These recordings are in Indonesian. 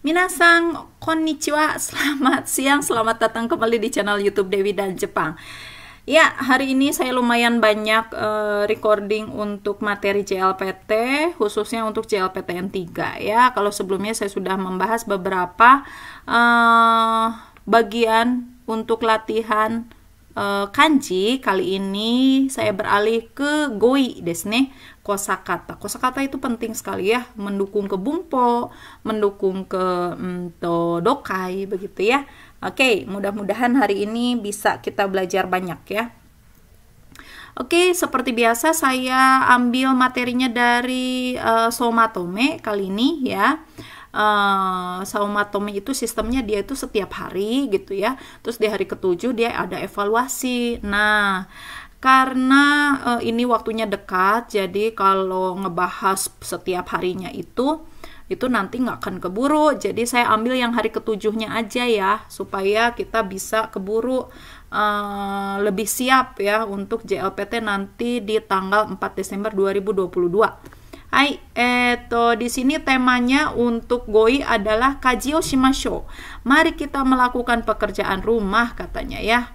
Minasang konnichiwa, selamat siang, selamat datang kembali di channel YouTube Dewi dan Jepang. Ya, hari ini saya lumayan banyak uh, recording untuk materi JLPT, khususnya untuk JLPTN 3 ya. Kalau sebelumnya saya sudah membahas beberapa uh, bagian untuk latihan Eh, kanji, kali ini saya beralih ke goi desne kosakata. Kosakata itu penting sekali ya, mendukung ke bumpo, mendukung ke mm, to dokai begitu ya. Oke, okay, mudah-mudahan hari ini bisa kita belajar banyak ya. Oke, okay, seperti biasa saya ambil materinya dari uh, Somatome kali ini ya uh, eh, saumatomi itu sistemnya dia itu setiap hari gitu ya. Terus di hari ketujuh dia ada evaluasi. Nah, karena uh, ini waktunya dekat, jadi kalau ngebahas setiap harinya itu itu nanti nggak akan keburu. Jadi saya ambil yang hari ketujuhnya aja ya, supaya kita bisa keburu uh, lebih siap ya untuk JLPT nanti di tanggal 4 Desember 2022. Hai, eh di sini temanya untuk goi adalah kajio shimasho. Mari kita melakukan pekerjaan rumah katanya ya.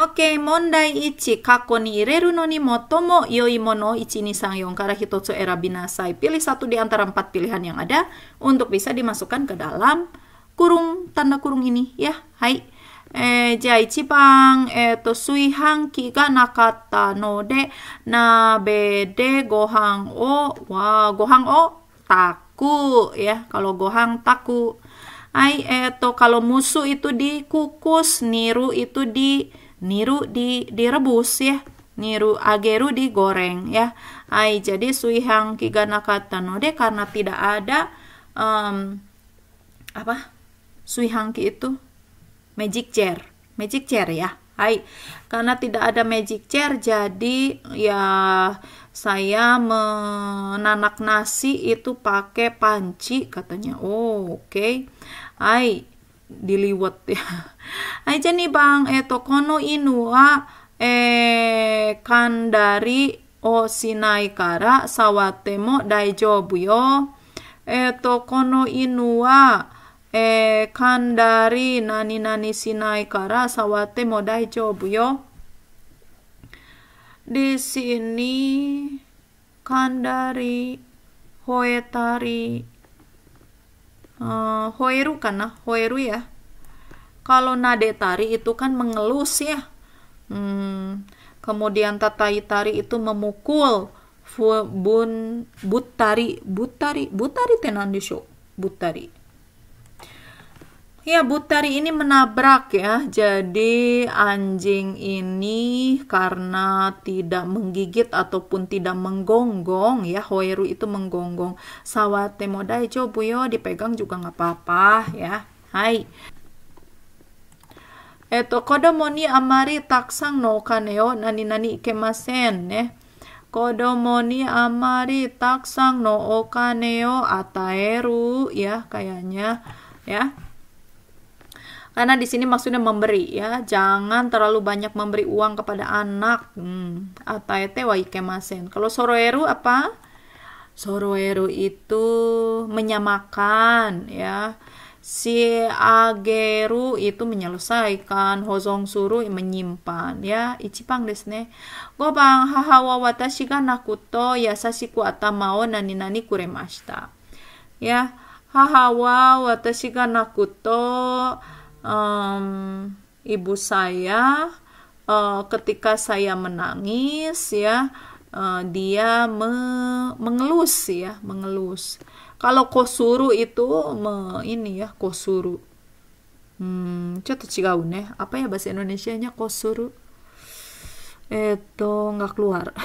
Oke, okay, mondai ichi kako ni ireru no ni motomo yoi mono ichi ni sang yong kara hitotsu binasai. Pilih satu di antara empat pilihan yang ada untuk bisa dimasukkan ke dalam kurung tanda kurung ini ya. Hai. えー、じゃあ一番、えっ、ー、と、炊飯器がなかったので、鍋でご飯を、わご飯を taku e, e, ya. Kalau gohang taku. Ai e, kalau musuh itu dikukus, niru itu di niru di direbus ya. Niru ageru digoreng ya. Ai jadi suihang kiganakata node karena tidak ada um, apa? Suihangki itu magic chair magic chair ya Hai karena tidak ada magic chair jadi ya saya menanak nasi itu pakai panci katanya oh oke okay. Hai diliwat ya aja nih bang eto eh, kono inua eh kandari o sinai kara sawatemo daijobu yo eto eh, kono inua Eh, nani nani sinai sawate yo kara di sini kandari, hoetari, uh, hoeru kan nah, hoeru ya. Kalau nade tari itu kan mengelus ya. Hmm. Kemudian tatai tari itu memukul. Fu, bun, butari, butari, butari tenan disho, butari. Ya, Butari ini menabrak ya. Jadi anjing ini karena tidak menggigit ataupun tidak menggonggong ya, Hoeru itu menggonggong. Sawate modai yo dipegang juga nggak apa-apa ya. Hai. Eto kodomo ni amari taksang no kaneo nani nani ikemasen ne. Kodomo ni amari taksang no okaneo ataeru ya kayaknya ya. Karena di sini maksudnya memberi ya, jangan terlalu banyak memberi uang kepada anak. Hmm, ataete ya, wa ikemasen. Kalau soroeru apa? Soroeru itu menyamakan ya. Si ageru itu menyelesaikan, hozong suru menyimpan ya. Ichipang desu ne. Gobang hahawa watashi ga nakuto yasashiku atamao nani nani kuremashita. Ya. Hahawa watashi ga nakuto um, ibu saya uh, ketika saya menangis ya uh, dia me mengelus ya mengelus kalau kosuru itu me ini ya kosuru hmm coba ya nih apa ya bahasa Indonesia nya kosuru itu nggak keluar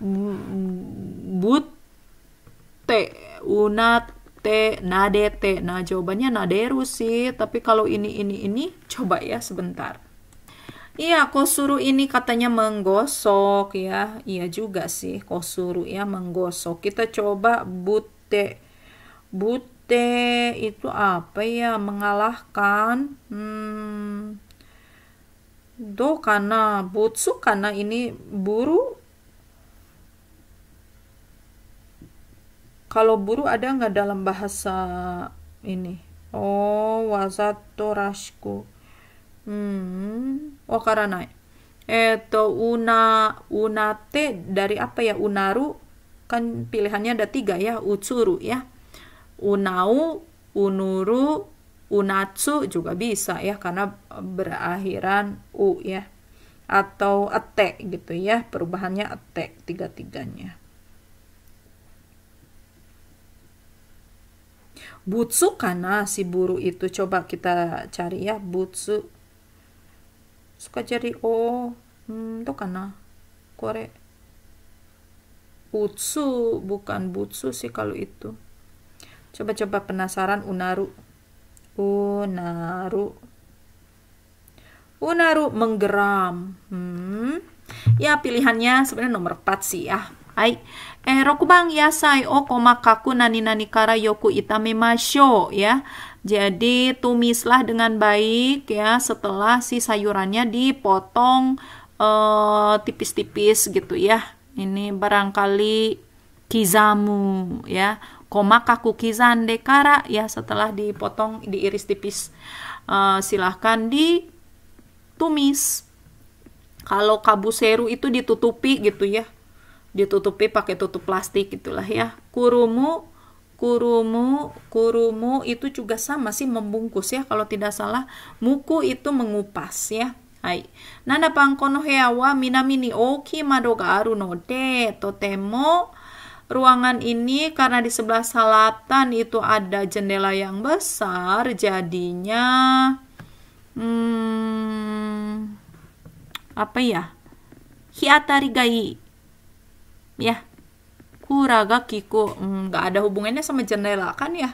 but te unat T, nadete. Nah, jawabannya naderu sih. Tapi kalau ini, ini, ini, coba ya sebentar. Iya, kosuru ini katanya menggosok ya. Iya juga sih, kosuru ya menggosok. Kita coba bute. Bute itu apa ya? Mengalahkan. Hmm. Do karena butsu karena ini buru Kalau buru ada nggak dalam bahasa ini? Oh, wasato rasku. Hmm, wakaranai. Oh, itu una unate dari apa ya? Unaru kan pilihannya ada tiga ya, utsuru ya. Unau, unuru, unatsu juga bisa ya karena berakhiran u ya atau ete gitu ya perubahannya ete tiga-tiganya Butsu karena si buru itu coba kita cari ya butsu suka cari oh hmm, itu karena kore butsu bukan butsu sih kalau itu coba-coba penasaran unaru unaru unaru menggeram hmm. ya pilihannya sebenarnya nomor 4 sih ya Hai, Eh, ya oh, koma kaku nani nani kara yoku itamemasho ya. Jadi tumislah dengan baik ya setelah si sayurannya dipotong eh, tipis-tipis uh, gitu ya. Ini barangkali kizamu ya. Koma kaku kizan dekara ya setelah dipotong diiris tipis uh, silahkan ditumis. Kalau kabuseru itu ditutupi gitu ya ditutupi pakai tutup plastik gitulah ya kurumu kurumu kurumu itu juga sama sih membungkus ya kalau tidak salah muku itu mengupas ya hai oki madoga totemo ruangan ini karena di sebelah selatan itu ada jendela yang besar, jadinya hmm, apa ya? Hiatari gai ya kuraga kiku hmm, nggak hmm, ada hubungannya sama jendela kan ya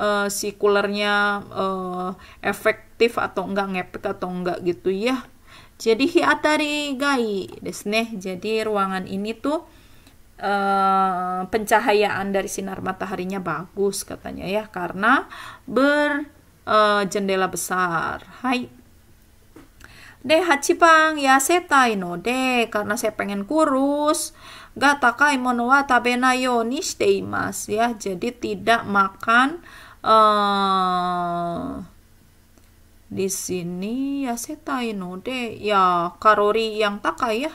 uh, si coolernya uh, eh, efektif atau enggak ngepet atau enggak gitu ya jadi hiatari gai desne jadi ruangan ini tuh Uh, pencahayaan dari sinar mataharinya bagus katanya ya karena ber uh, jendela besar. Hai. De hachipang ya setai no de karena saya pengen kurus ga takai mono wa tabenai ya. Jadi tidak makan uh, di sini ya setai no de ya kalori yang takai ya.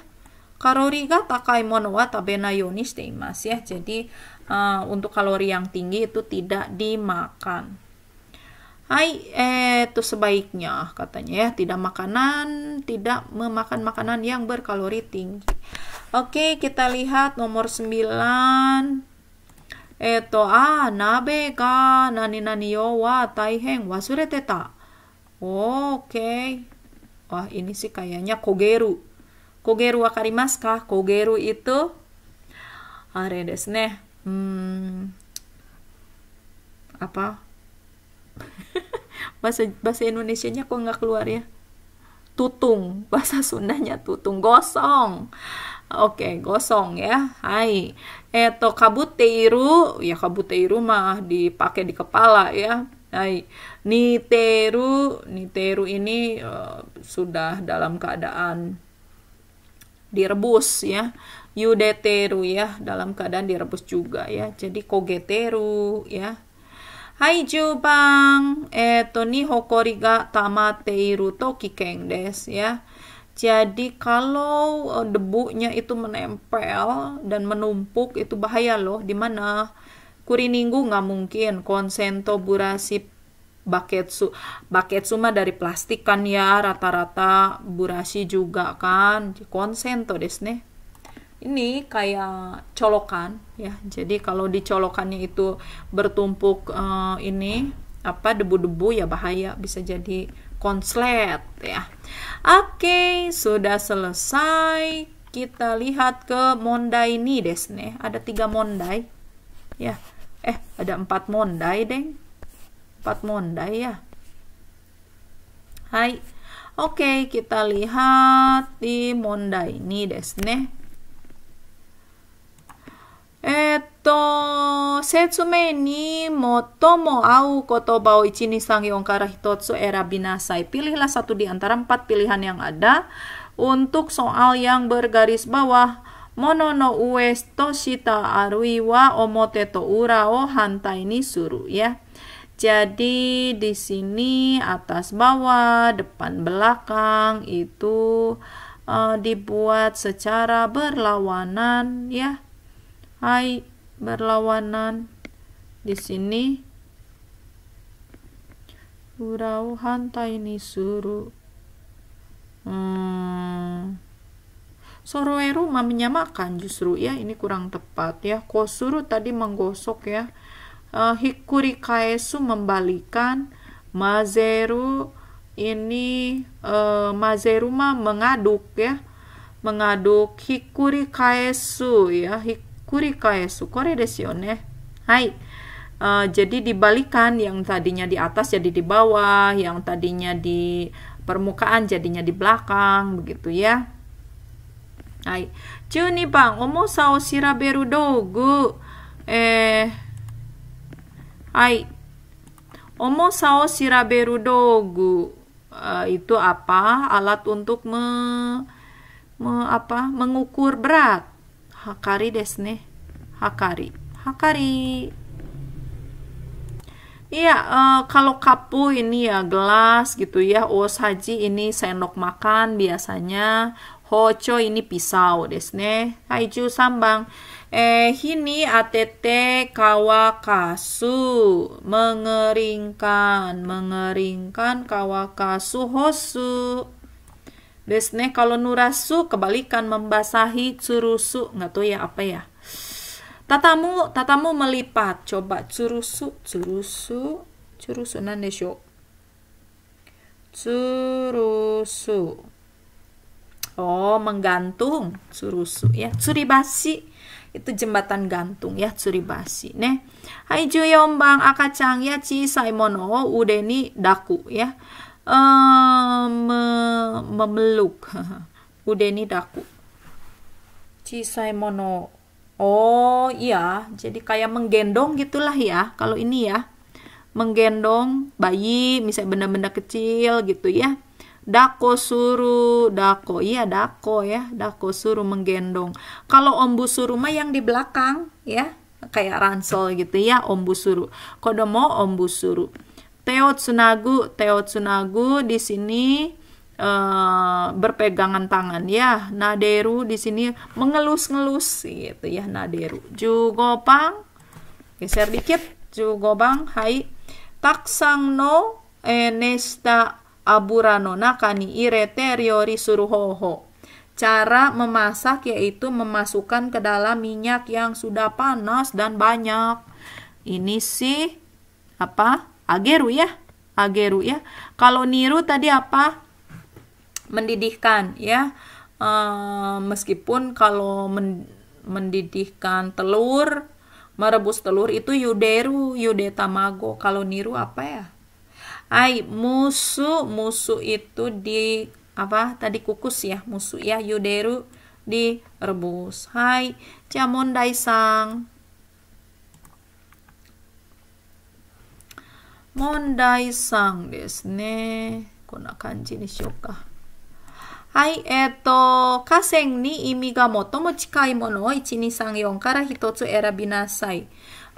Kalori ga takai mono wa tabenai yo ni shite ya. Jadi uh, untuk kalori yang tinggi itu tidak dimakan. Hai, eh, itu sebaiknya katanya ya, tidak makanan, tidak memakan makanan yang berkalori tinggi. Oke, kita lihat nomor 9. Eto, ah, nabe ga nani nani yo wa taihen wasurete ta. Oke. Wah, ini sih kayaknya kogeru. Kogeru wakarimasu ka? Kogeru itu are desu ne. Hmm, apa? bahasa bahasa Indonesianya kok nggak keluar ya? Tutung, bahasa Sundanya tutung, gosong. Oke, gosong ya. Hai. Eto eh, kabuteiru, ya kabuteiru mah dipakai di kepala ya. Hai. Niteru, niteru ini uh, sudah dalam keadaan direbus ya. Yudeteru ya, dalam keadaan direbus juga ya. Jadi kogeteru ya. Hai jubang, eto eh, ni hokori ga tamateiru to kikeng des ya jadi kalau eh, debunya itu menempel dan menumpuk itu bahaya loh. Di mana kuriningu nggak mungkin, konsento burasi baketsu. Baketsu mah dari plastik kan ya, rata-rata burasi juga kan. Konsento desne. Ini kayak colokan ya. Jadi kalau dicolokannya itu bertumpuk uh, ini apa debu-debu ya bahaya bisa jadi konslet ya. Oke, sudah selesai. Kita lihat ke mondai ini deh, desne. Ada tiga mondai. Ya, eh ada empat mondai deng. Empat mondai ya. Hai. Oke, kita lihat di mondai ini deh, desne. えっと、説明に最も合う言葉を123から hitotsu era binasai Pilihlah satu di antara empat pilihan yang ada untuk soal yang bergaris bawah. Mono no ues to shita arui wa omote to ura o hantai ni suru ya. Jadi di sini atas bawah, depan belakang itu uh, dibuat secara berlawanan ya hai berlawanan di sini Urau hantai ini suru. Hmm. Soroeru menyamakan justru ya ini kurang tepat ya. Kosuru tadi menggosok ya. Eh, hikuri kaesu membalikan. Mazeru ini uh, mazeru mah mengaduk ya. Mengaduk hikuri kaesu ya. Hik kurikae sukore desu yo ne. Hai. Uh, jadi dibalikan yang tadinya di atas jadi di bawah, yang tadinya di permukaan jadinya di belakang begitu ya. Hai. nih bang, omosa o shiraberu dogu. Eh Hai. Omosa o shiraberu dogu. Uh, e, itu apa? Alat untuk me, me apa? mengukur berat hakari desu ne. Hakari. Hakari. Iya, uh, kalau kapu ini ya gelas gitu ya. Osaji ini sendok makan biasanya. Hocho ini pisau desu ne. Kaiju sambang. Eh, ini ATT kawakasu mengeringkan, mengeringkan kawakasu hosu. Desne kalau nurasu kebalikan membasahi curusu nggak tahu ya apa ya. Tatamu tatamu melipat coba curusu curusu curusu nande desho. Curusu. Oh, menggantung curusu ya. curi basi itu jembatan gantung ya curi basi ne. Hai Juyombang akacang ya ci saimono udeni daku ya uh, me memeluk udeni daku cisai mono oh iya jadi kayak menggendong gitulah ya kalau ini ya menggendong bayi misalnya benda-benda kecil gitu ya dako suruh dako iya dako ya dako suruh menggendong kalau ombu suruh mah yang di belakang ya kayak ransel gitu ya ombu suruh kodomo ombu suruh Teotsunagu, teotsunagu di sini uh, berpegangan tangan ya. Naderu di sini mengelus-ngelus gitu ya naderu. Pang geser dikit. Jugobang hai taksang no Enesta aburano nakani irete riori suruhoho. Cara memasak yaitu memasukkan ke dalam minyak yang sudah panas dan banyak. Ini sih apa? Ageru ya. Ageru ya. Kalau niru tadi apa? Mendidihkan ya. Uh, meskipun kalau mendidihkan telur, merebus telur itu yuderu, yudetamago mago. Kalau niru apa ya? Ai musu, musu itu di apa? Tadi kukus ya, musu ya yuderu direbus. Hai, camon daisang. 問題さんですね。こんな感じにしようか。はい、えっ、ー、と、河川に意味が最も近いものを1234から1つ選びなさい。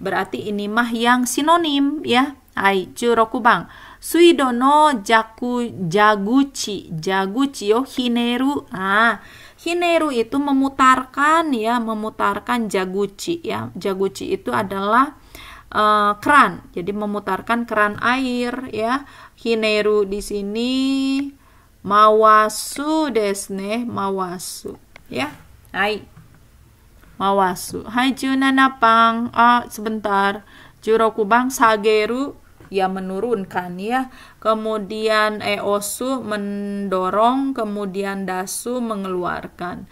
Berarti ini mah yang sinonim ya. Hai, curoku bang. Suidono jaku jaguchi, jaguchi yo hineru. Ah, hineru itu memutarkan ya, memutarkan jaguchi ya. Jaguchi itu adalah uh, keran. Jadi memutarkan keran air ya. Hineru di sini mawasu desne, mawasu ya. Hai. Mawasu. Hai junanapang. Ah, sebentar. Jurokubang sageru ya menurunkan ya. Kemudian eosu mendorong, kemudian dasu mengeluarkan.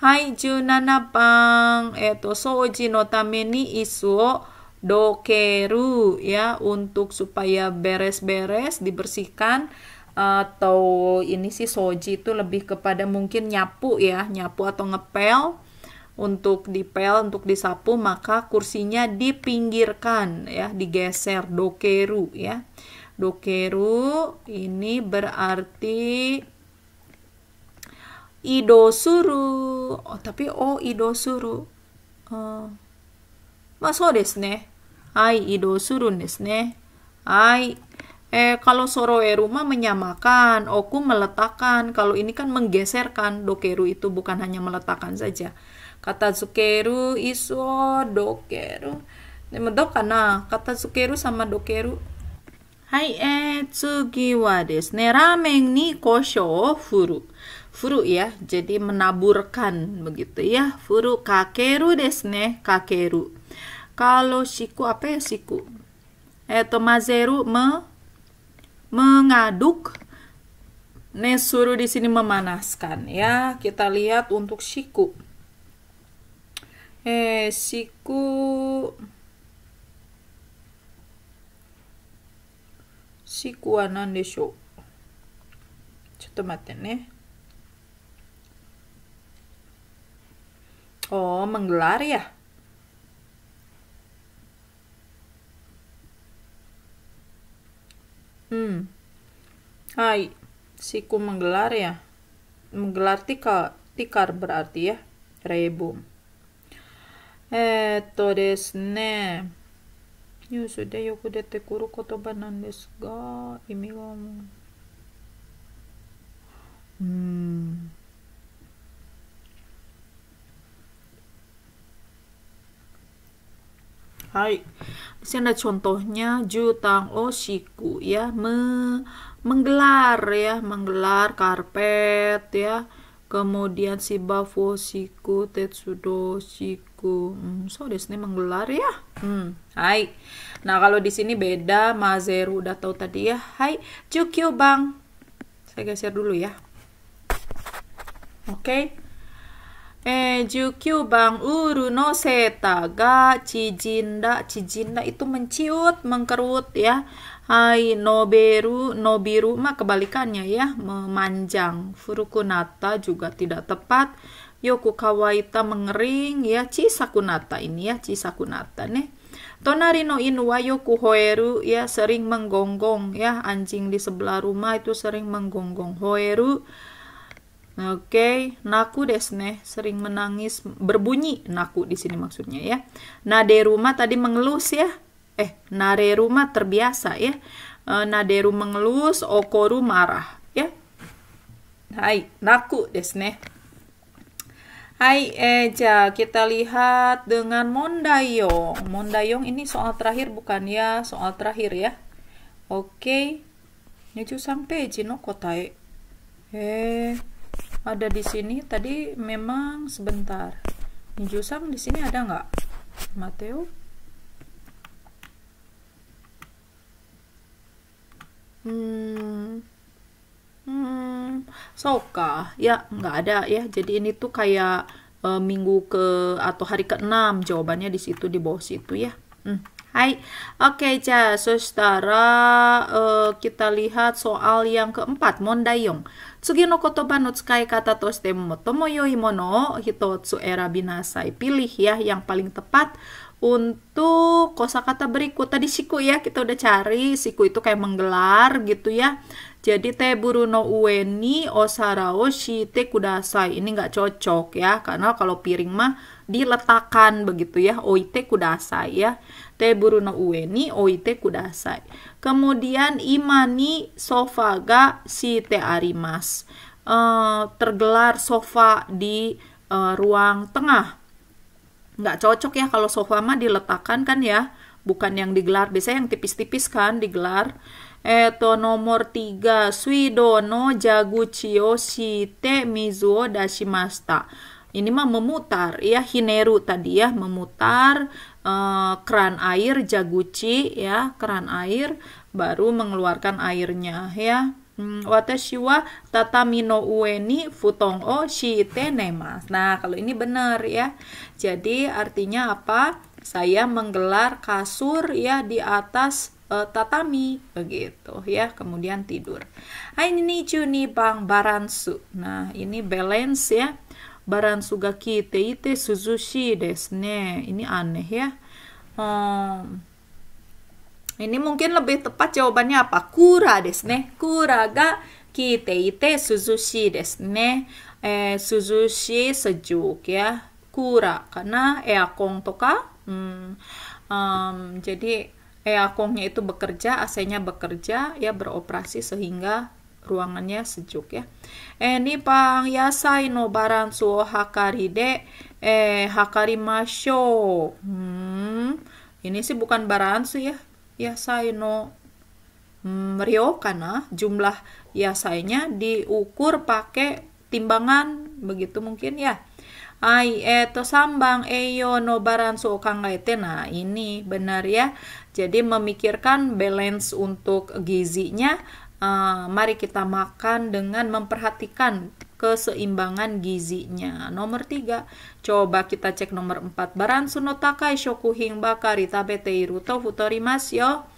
Hai junanapang. Eto soji notameni isu dokeru ya untuk supaya beres-beres dibersihkan atau ini sih soji itu lebih kepada mungkin nyapu ya nyapu atau ngepel untuk dipel untuk disapu maka kursinya dipinggirkan ya digeser dokeru ya dokeru ini berarti idosuru oh tapi oh idosuru uh, ne I 移動するんですね。I Eh, kalau soroe mah menyamakan, oku meletakkan. Kalau ini kan menggeserkan, dokeru itu bukan hanya meletakkan saja. Kata sukeru iso dokeru. dok kana, kata sukeru sama dokeru. Hai eh, tsugi wa desu ramen ni kosho furu. Furu ya, jadi menaburkan begitu ya. Furu kakeru desne, kakeru kalau siku apa ya siku eto eh, mazeru me mengaduk nesuru di sini memanaskan ya kita lihat untuk siku eh siku siku anan nan desho Cetto matte ne oh menggelar ya Hmm. Hai, siku menggelar ya. Menggelar tikar, tikar berarti ya. Rebu. Eto desu ne. Ni usu de yoku kuru kotoba nan desu ga, imi ga Hmm. Hai. Di sini ada contohnya jutang oshiku ya me menggelar ya, menggelar karpet ya. Kemudian si Bafosiku tetsudo shiku. Hmm, so di menggelar ya. Hmm, hai. Nah, kalau di sini beda mazeru udah tahu tadi ya. Hai, cukyo bang. Saya geser dulu ya. Oke. Okay bang uru no seta ga cijinda cijinda itu menciut mengkerut ya hai no beru no biru mah kebalikannya ya memanjang furukunata juga tidak tepat yoku kawaita mengering ya cisakunata ini ya cisakunata nih Tonari no inua yoku hoeru ya sering menggonggong ya anjing di sebelah rumah itu sering menggonggong hoeru oke, okay. naku desne sering menangis berbunyi naku di sini maksudnya ya. Nade rumah tadi mengelus ya. Eh, nare rumah terbiasa ya. E, Nade naderu mengelus, okoru marah ya. Hai, naku desne. Hai, Eja, kita lihat dengan Mondayong. Mondayong ini soal terakhir bukan ya? Soal terakhir ya. Oke. Okay. ini sampai Cino kotae. Eh ada di sini tadi memang sebentar Jusang di sini ada nggak Mateo hmm hmm soka ya nggak ada ya jadi ini tuh kayak e, minggu ke atau hari ke-6 jawabannya di situ di bawah situ ya hmm. Hai. Oke, ja, saudara, uh, kita lihat soal yang keempat, mondayong. Tsugi no kotoba no tsukai kata toshite motomo yoi mono hitotsu era binasai. Pilih ya yang paling tepat untuk kosakata berikut tadi siku ya kita udah cari siku itu kayak menggelar gitu ya jadi te buruno ueni osarao shite kudasai ini nggak cocok ya karena kalau piring mah diletakkan begitu ya oite kudasai ya te no ue ni oite kudasai. Kemudian imani sofa ga si te arimas. Uh, tergelar sofa di uh, ruang tengah. Nggak cocok ya kalau sofa mah diletakkan kan ya, bukan yang digelar. Biasanya yang tipis-tipis kan digelar. Eto nomor tiga, Suidono Jaguchio te Mizuo Dashimasta. Ini mah memutar ya, Hineru tadi ya, memutar uh, keran air jaguchi ya keran air baru mengeluarkan airnya ya hmm, watashi wa tatami no ue ni futong o shite nemas Nah, kalau ini benar ya. Jadi artinya apa? Saya menggelar kasur ya di atas uh, tatami begitu ya, kemudian tidur. Ini ni bang baransu. Nah, ini balance ya. Baran suga kite suzushi desu ne. Ini aneh ya. Hmm. Ini mungkin lebih tepat jawabannya apa? Kura desu Kura ga kite ite suzushi desu ne. Eh, suzushi sejuk ya. Kura karena eakong toka. Hmm. Um, jadi eakongnya itu bekerja, AC-nya bekerja, ya beroperasi sehingga ruangannya sejuk ya. Eni eh, pang yasai no baransu o hakari de eh hakari masho. Hmm, ini sih bukan baransu ya. Yasai no hmm, ryo karena ah. jumlah yasainya diukur pakai timbangan begitu mungkin ya. Ai eto eh, sambang eyo no baransu o kangaite. Nah, ini benar ya. Jadi memikirkan balance untuk gizinya Uh, mari kita makan dengan memperhatikan keseimbangan gizinya. Nomor tiga, coba kita cek nomor empat. Baran sunotakai shoku hingba karitabe teiru to yo.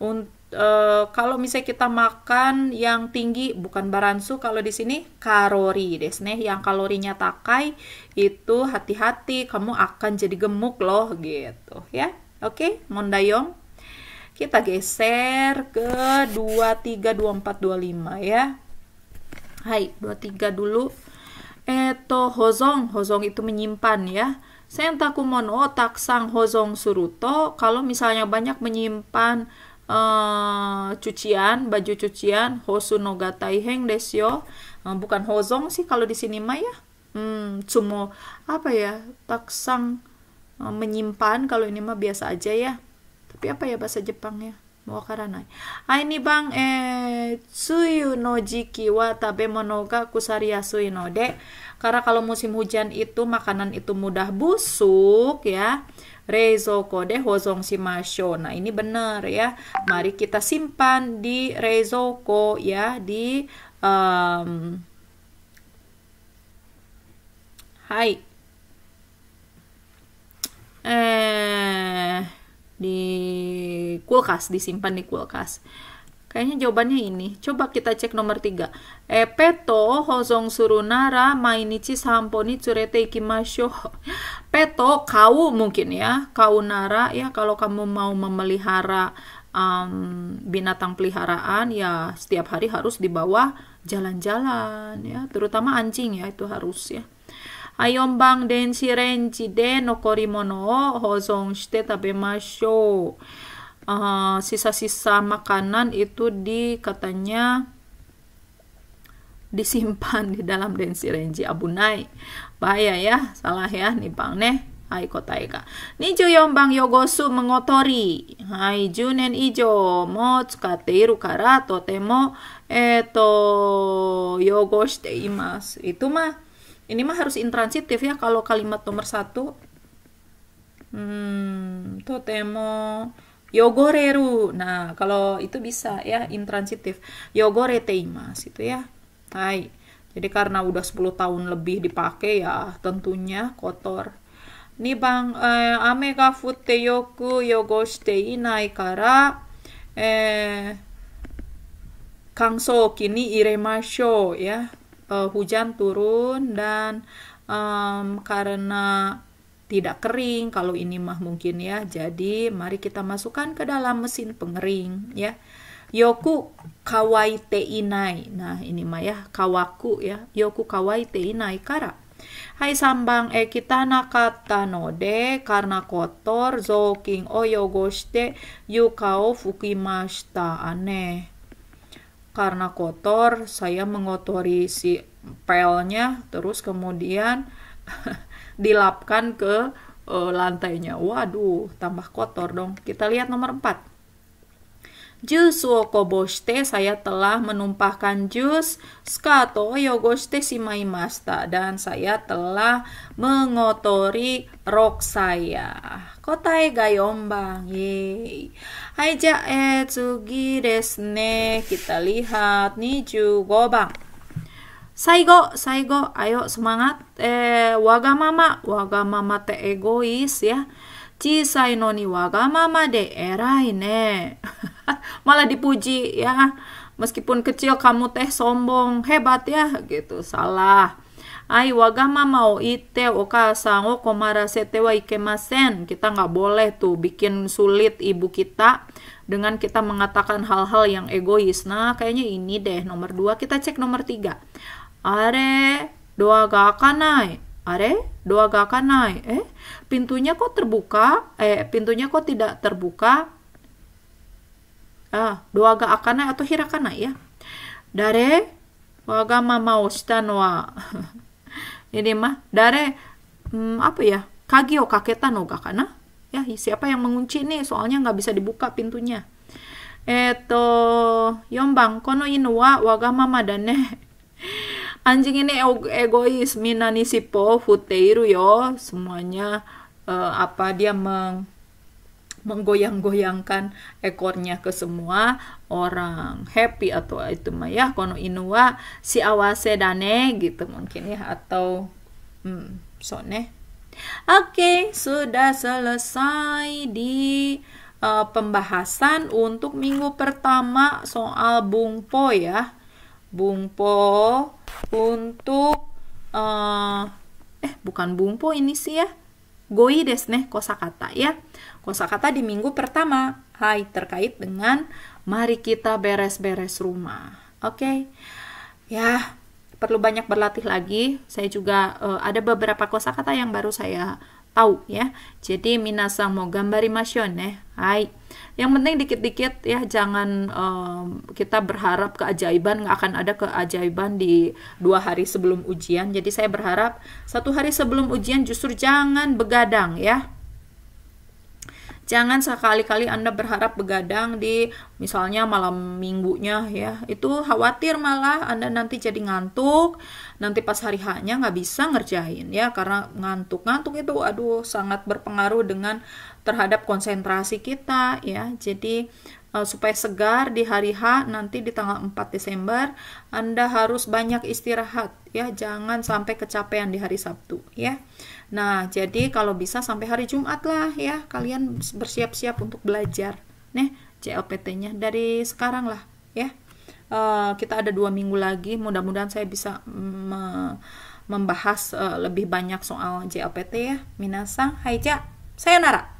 Untuk Uh, eh, kalau misalnya kita makan yang tinggi bukan baransu kalau di sini kalori desne yang kalorinya takai itu hati-hati kamu akan jadi gemuk loh gitu ya oke okay? mondayong kita geser ke 23, 24, 25 ya. Hai, 23 dulu. Eto hozong, hozong itu menyimpan ya. Sentaku mono taksang hozong suruto. Kalau misalnya banyak menyimpan uh, cucian, baju cucian, hosu no gatai heng desyo. Uh, bukan hozong sih kalau di sini mah ya. Hmm, cuma apa ya? Taksang uh, menyimpan kalau ini mah biasa aja ya tapi apa ya bahasa Jepangnya mau karanai hai ah, ini bang eh tsuyu no jiki wa tabemono ga kusariyasui no de karena kalau musim hujan itu makanan itu mudah busuk ya reizoko de hozong shimasho nah ini benar ya mari kita simpan di reizoko ya di um, hai eh di kulkas, disimpan di kulkas. Kayaknya jawabannya ini. Coba kita cek nomor 3. Epeto hozong surunara mainichi samponi curete ikimasho. Peto kau mungkin ya, kau nara ya kalau kamu mau memelihara um, binatang peliharaan ya setiap hari harus di bawah jalan-jalan ya, terutama anjing ya itu harus ya bang 4番電子レンジで残り物を保存して食べましょう。Sisa-sisa uh, sisa -sisa makanan itu di katanya disimpan di dalam densi renji abunai. Bahaya ya, salah ya nih Bang Neh. Hai kotaika. Niju yombang yogosu mengotori. Hai junen ijo mo iru kara totemo eto yogoshite imasu. Itu mah ini mah harus intransitif ya kalau kalimat nomor satu. Hmm, totemo yogoreru. Nah, kalau itu bisa ya intransitif. Yogorete imas itu ya. Hai. Jadi karena udah 10 tahun lebih dipakai ya tentunya kotor. Ni bang eh, ame ga futte yoku yogoshite inai kara eh kangsoki kini iremashou ya uh, hujan turun dan um, karena tidak kering kalau ini mah mungkin ya jadi mari kita masukkan ke dalam mesin pengering ya yoku kawai te inai nah ini mah ya kawaku ya yoku kawai te inai kara Hai sambang e kita nakata no de karena kotor zoking oyogoshite yuka o fukimashita aneh karena kotor saya mengotori si pelnya terus kemudian dilapkan ke eh, lantainya waduh tambah kotor dong kita lihat nomor 4 jus wo koboshite saya telah menumpahkan jus skato yogoshite shimaimashita dan saya telah mengotori rok saya kotae ga yombang yeay hai ja e tsugi desu ne kita lihat nih bang Saigo, saigo, ayo semangat. Eh, wagamama, wagamama te egois ya mama de ini. Malah dipuji ya. Meskipun kecil kamu teh sombong, hebat ya gitu. Salah. Ai mama mau ite o oka sango sete wa ikemasen. Kita nggak boleh tuh bikin sulit ibu kita dengan kita mengatakan hal-hal yang egois. Nah, kayaknya ini deh nomor dua. Kita cek nomor tiga. Are doa gak akan naik. Are, doa gakanai. Eh, pintunya kok terbuka? Eh, pintunya kok tidak terbuka? Ah, doa gakanai atau hirakanai ya. Dare, waga mama no wa. Ini mah, dare, hmm, apa ya? Kagi o kaketa no gakana. Ya, siapa yang mengunci nih? Soalnya nggak bisa dibuka pintunya. Eto, yombang, kono inu wa waga mama dane. anjing ini egois minanisipo, sipo futeiru yo semuanya uh, apa dia meng menggoyang-goyangkan ekornya ke semua orang happy atau itu mah ya kono inua si awase dane gitu mungkin ya atau hmm, sone oke okay, sudah selesai di uh, pembahasan untuk minggu pertama soal bungpo ya bungpo untuk uh, eh bukan bungpo ini sih ya. Goi des neh kosakata ya. Kosakata di minggu pertama. Hai terkait dengan mari kita beres-beres rumah. Oke. Okay? Ya, perlu banyak berlatih lagi. Saya juga uh, ada beberapa kosakata yang baru saya tahu ya. Jadi minasang mau gambari masyone Hai. Yang penting dikit-dikit ya jangan um, kita berharap keajaiban nggak akan ada keajaiban di dua hari sebelum ujian. Jadi saya berharap satu hari sebelum ujian justru jangan begadang ya. Jangan sekali-kali Anda berharap begadang di misalnya malam minggunya ya. Itu khawatir malah Anda nanti jadi ngantuk, nanti pas hari haknya nggak bisa ngerjain ya karena ngantuk. Ngantuk itu aduh sangat berpengaruh dengan terhadap konsentrasi kita ya. Jadi uh, supaya segar di hari H nanti di tanggal 4 Desember Anda harus banyak istirahat ya, jangan sampai kecapean di hari Sabtu ya. Nah, jadi kalau bisa sampai hari Jumat lah ya, kalian bersiap-siap untuk belajar. Nih, CLPT-nya dari sekarang lah ya. Uh, kita ada dua minggu lagi, mudah-mudahan saya bisa me membahas uh, lebih banyak soal JLPT ya. Minasang, saya nara